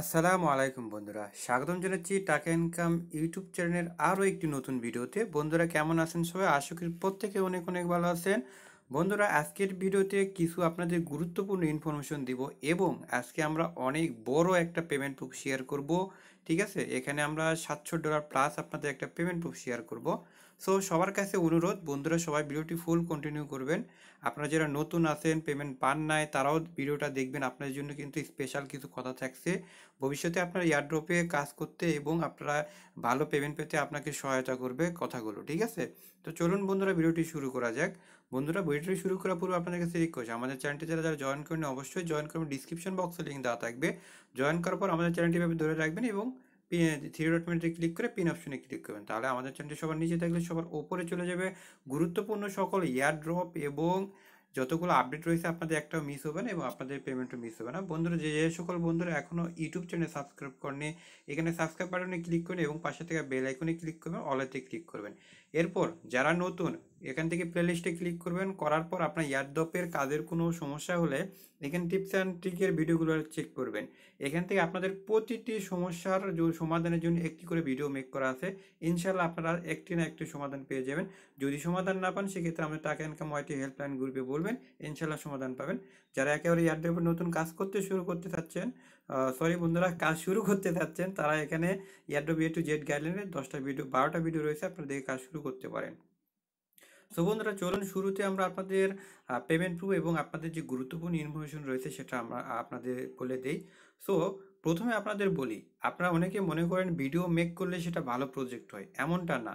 আসসালামু আলাইকুম বন্ধুরা স্বাগতম জানাচ্ছি টাকা ইনকাম ইউটিউব চ্যানেলের আরও একটি নতুন ভিডিওতে বন্ধুরা কেমন আছেন সবাই আশা করি প্রত্যেকে অনেক অনেক ভালো আছেন বন্ধুরা আজকের ভিডিওতে কিছু আপনাদের গুরুত্বপূর্ণ ইনফরমেশন দিব এবং আজকে আমরা অনেক বড় একটা পেমেন্ট প্রুফ শেয়ার করব ঠিক আছে এখানে আমরা সাতশো ডলার প্লাস আপনাদের একটা পেমেন্ট প্রুফ শেয়ার করব সো সবার কাছে অনুরোধ বন্ধুরা সবাই ভিডিওটি ফুল কন্টিনিউ করবেন আপনারা যারা নতুন আছেন পেমেন্ট পান নাই তারাও ভিডিওটা দেখবেন আপনাদের জন্য কিন্তু স্পেশাল কিছু কথা থাকছে ভবিষ্যতে আপনারা ইয়ারড্রপে কাজ করতে এবং আপনারা ভালো পেমেন্ট পেতে আপনাকে সহায়তা করবে কথাগুলো ঠিক আছে তো চলুন বন্ধুরা ভিডিওটি শুরু করা যাক বন্ধুরা ভিডিওটি শুরু করার পূর্বে আপনাদের কাছে রিকোয়েস্ট আমাদের চ্যানেলটি যারা যারা জয়েন করেন অবশ্যই জয়েন করবেন ডিসক্রিপশন বক্সে লিঙ্ক দেওয়া থাকবে জয়েন করার পর আমাদের চ্যানেলটি ধরে রাখবেন এবং থিওরি ডকুমেন্টে ক্লিক করে পিন অপশনে ক্লিক করবেন তাহলে আমাদের চ্যানেলটি সবার নিচে থাকলে সবার ওপরে চলে যাবে গুরুত্বপূর্ণ সকল এয়ারড্রপ ড্রপ এবং যতগুলো আপডেট রয়েছে আপনাদের একটাও মিস হবে না এবং আপনাদের পেমেন্টও মিস হবে না বন্ধুরা যে যে সকল বন্ধুরা এখনও ইউটিউব চ্যানেল সাবস্ক্রাইব করেনি এখানে সাবস্ক্রাইব বাটনে ক্লিক করুন এবং পাশে থেকে বেল আইকনে ক্লিক করবেন অলেতে ক্লিক করবেন এরপর যারা নতুন এখান থেকে প্লেলিস্টে ক্লিক করবেন করার পর আপনার ইয়ারডপের কাজের কোনো সমস্যা হলে এখান টিপস অ্যান্ড ট্রিকের ভিডিওগুলো চেক করবেন এখান থেকে আপনাদের প্রতিটি সমস্যার সমাধানের জন্য একটি করে ভিডিও মেক করা আছে ইনশাল্লাহ আপনারা একটি না একটি সমাধান পেয়ে যাবেন যদি সমাধান না পান সেক্ষেত্রে আপনার টাকা ইনকাম ওয়াইটি হেল্পলাইন গ্রুপে বলবেন ইনশাল্লাহ সমাধান পাবেন যারা একেবারে ইয়ারডপের নতুন কাজ করতে শুরু করতে চাচ্ছেন সরি বন্ধুরা কাজ শুরু করতে চাচ্ছেন তারা এখানে ইয়ারডপ এ টু জেড গাইডলাইনের দশটা ভিডিও বারোটা ভিডিও রয়েছে আপনারা দেখে কাজ শুরু করতে পারেন সো বন্ধুরা চলুন শুরুতে আমরা আপনাদের পেমেন্ট প্রুফ এবং আপনাদের যে গুরুত্বপূর্ণ ইনফরমেশন রয়েছে সেটা আমরা আপনাদের বলে দেই সো প্রথমে আপনাদের বলি আপনারা অনেকে মনে করেন ভিডিও মেক করলে সেটা ভালো প্রজেক্ট হয় এমনটা না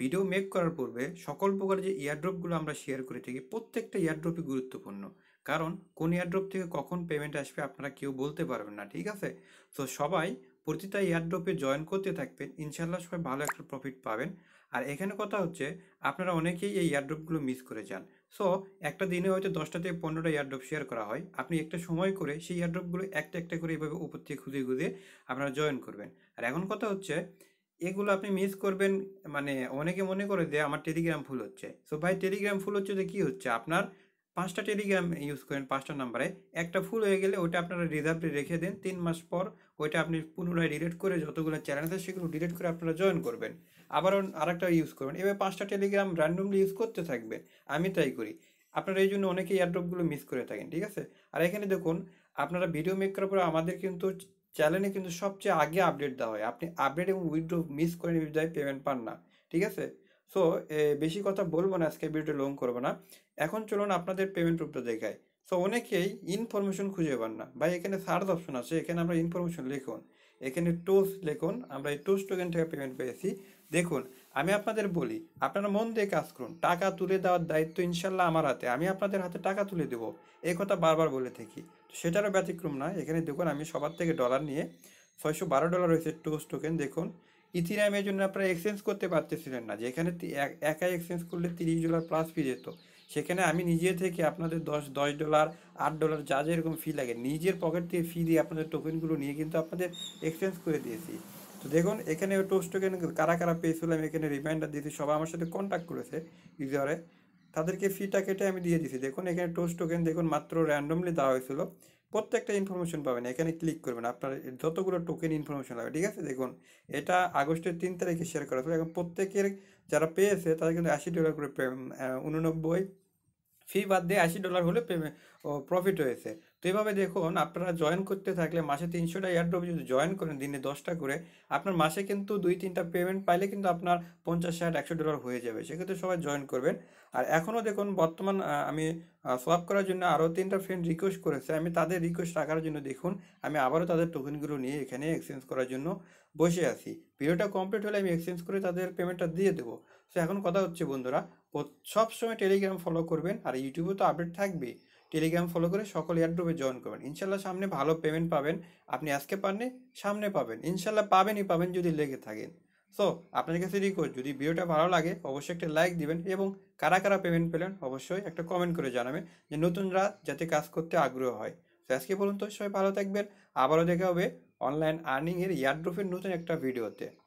ভিডিও মেক করার পূর্বে সকল প্রকার যে ইয়ারড্রপগুলো আমরা শেয়ার করে থাকি প্রত্যেকটা ইয়ারড্রপই গুরুত্বপূর্ণ কারণ কোন ইয়ারড্রপ থেকে কখন পেমেন্ট আসবে আপনারা কেউ বলতে পারবেন না ঠিক আছে তো সবাই প্রতিটা ইয়ারড্রপে জয়েন করতে থাকবেন ইনশাল্লাহ সবাই ভালো একটা প্রফিট পাবেন আর এখানে কথা হচ্ছে আপনারা অনেকেই এই এয়ারড্রপগুলো মিস করে যান সো একটা দিনে হয়তো দশটা থেকে পনেরোটা এয়ারড্রপ শেয়ার করা হয় আপনি একটা সময় করে সেই এয়ারড্রপগুলো একটা একটা করে এভাবে উপর থেকে খুঁজে খুঁজে আপনারা জয়েন করবেন আর এখন কথা হচ্ছে এগুলো আপনি মিস করবেন মানে অনেকে মনে করে যে আমার টেলিগ্রাম ফুল হচ্ছে সো ভাই টেলিগ্রাম ফুল হচ্ছে যে কী হচ্ছে আপনার পাঁচটা টেলিগ্রাম ইউজ করেন পাঁচটা নাম্বারে একটা ফুল হয়ে গেলে ওইটা আপনারা রিজার্ভে রেখে দেন তিন মাস পর ওইটা আপনি পুনরায় ডিলিট করে যতগুলো চ্যানেল আছে সেগুলো ডিলিট করে আপনারা জয়েন করবেন আবারও আরেকটা ইউজ করবেন এবার পাঁচটা টেলিগ্রাম র্যান্ডমলি ইউজ করতে থাকবেন আমি তাই করি আপনারা এই জন্য অনেকেই এয়ারড্রপগুলো মিস করে থাকেন ঠিক আছে আর এখানে দেখুন আপনারা ভিডিও মেক করার পরে আমাদের কিন্তু চ্যানেলে কিন্তু সবচেয়ে আগে আপডেট দেওয়া হয় আপনি আপডেট এবং উইড্রো মিস করেন বিদায় পেমেন্ট পান না ঠিক আছে সো বেশি কথা বলবো না আজকে ভিডিও লং করবো না এখন চলুন আপনাদের পেমেন্ট রুপটা দেখায় সো অনেকেই ইনফরমেশন খুঁজে পান না ভাই এখানে সার্চ অপশন আছে এখানে আমরা ইনফরমেশন লিখুন এখানে টোস লিখুন আমরা এই টোস টোকেন থেকে পেমেন্ট পেয়েছি দেখুন আমি আপনাদের বলি আপনারা মন দিয়ে কাজ করুন টাকা তুলে দেওয়ার দায়িত্ব ইনশাল্লাহ আমার হাতে আমি আপনাদের হাতে টাকা তুলে দেবো এই কথা বারবার বলে থাকি তো সেটারও ব্যতিক্রম না এখানে দেখুন আমি সবার থেকে ডলার নিয়ে ছয়শো বারো ডলার রয়েছে টোস টোকেন দেখুন এর জন্য আপনারা এক্সচেঞ্জ করতে পারতেছিলেন না যেখানে একাই এক্সচেঞ্জ করলে তিরিশ ডলার প্লাস ফি যেত সেখানে আমি নিজে থেকে আপনাদের দশ দশ ডলার আট ডলার যা যেরকম ফি লাগে নিজের পকেট থেকে ফি দিয়ে আপনাদের টোকেনগুলো নিয়ে কিন্তু আপনাদের এক্সচেঞ্জ করে দিয়েছি তো দেখুন এখানে টোস্ট টোকেন কারা কারা পেয়েছিল আমি এখানে রিমাইন্ডার দিয়েছি সবাই আমার সাথে কন্ট্যাক্ট করেছে ইউজারে তাদেরকে ফিটা কেটে আমি দিয়ে দিয়েছি দেখুন এখানে টোস্ট টোকেন দেখুন মাত্র র্যান্ডমলি দেওয়া হয়েছিল প্রত্যেকটা ইনফরমেশন পাবেন এখানে ক্লিক করবেন আপনার যতগুলো টোকেন ইনফরমেশন লাগবে ঠিক আছে দেখুন এটা আগস্টের তিন তারিখে শেয়ার করা হয়েছিল এখন প্রত্যেকের যারা পেয়েছে তাদের কিন্তু আশি ডলার করে উননব্বই ফি বাদ দিয়ে আশি ডলার হলে পেমেন্ট প্রফিট হয়েছে তো এভাবে দেখুন আপনারা জয়েন করতে থাকলে মাসে তিনশোটা এয়ারড্রপ যদি জয়েন করেন দিনে দশটা করে আপনার মাসে কিন্তু দুই তিনটা পেমেন্ট পাইলে কিন্তু আপনার পঞ্চাশ ষাট একশো ডলার হয়ে যাবে সেক্ষেত্রে সবাই জয়েন করবেন আর এখনও দেখুন বর্তমান আমি সোয়াপ করার জন্য আরও তিনটা ফ্রেন্ড রিকোয়েস্ট করেছে আমি তাদের রিকোয়েস্ট রাখার জন্য দেখুন আমি আবারও তাদের টোকেনগুলো নিয়ে এখানে এক্সচেঞ্জ করার জন্য বসে আছি ভিডিওটা কমপ্লিট হলে আমি এক্সচেঞ্জ করে তাদের পেমেন্টটা দিয়ে দেবো তো এখন কথা হচ্ছে বন্ধুরা সবসময় টেলিগ্রাম ফলো করবেন আর ইউটিউবে তো আপডেট থাকবে টেলিগ্রাম ফলো করে সকল গ্রুপে জয়েন করবেন ইনশাল্লাহ সামনে ভালো পেমেন্ট পাবেন আপনি আজকে পাননি সামনে পাবেন ইনশাল্লাহ পাবেনই পাবেন যদি লেগে থাকেন সো আপনার কাছে রিকোয়েস্ট যদি ভিডিওটা ভালো লাগে অবশ্যই একটা লাইক দিবেন এবং কারা কারা পেমেন্ট পেলেন অবশ্যই একটা কমেন্ট করে জানাবেন যে নতুনরা যাতে কাজ করতে আগ্রহ হয় তো আজকে পর্যন্ত সবাই ভালো থাকবেন আবারও দেখা হবে অনলাইন আর্নিংয়ের ইয়ারড্রপের নতুন একটা ভিডিওতে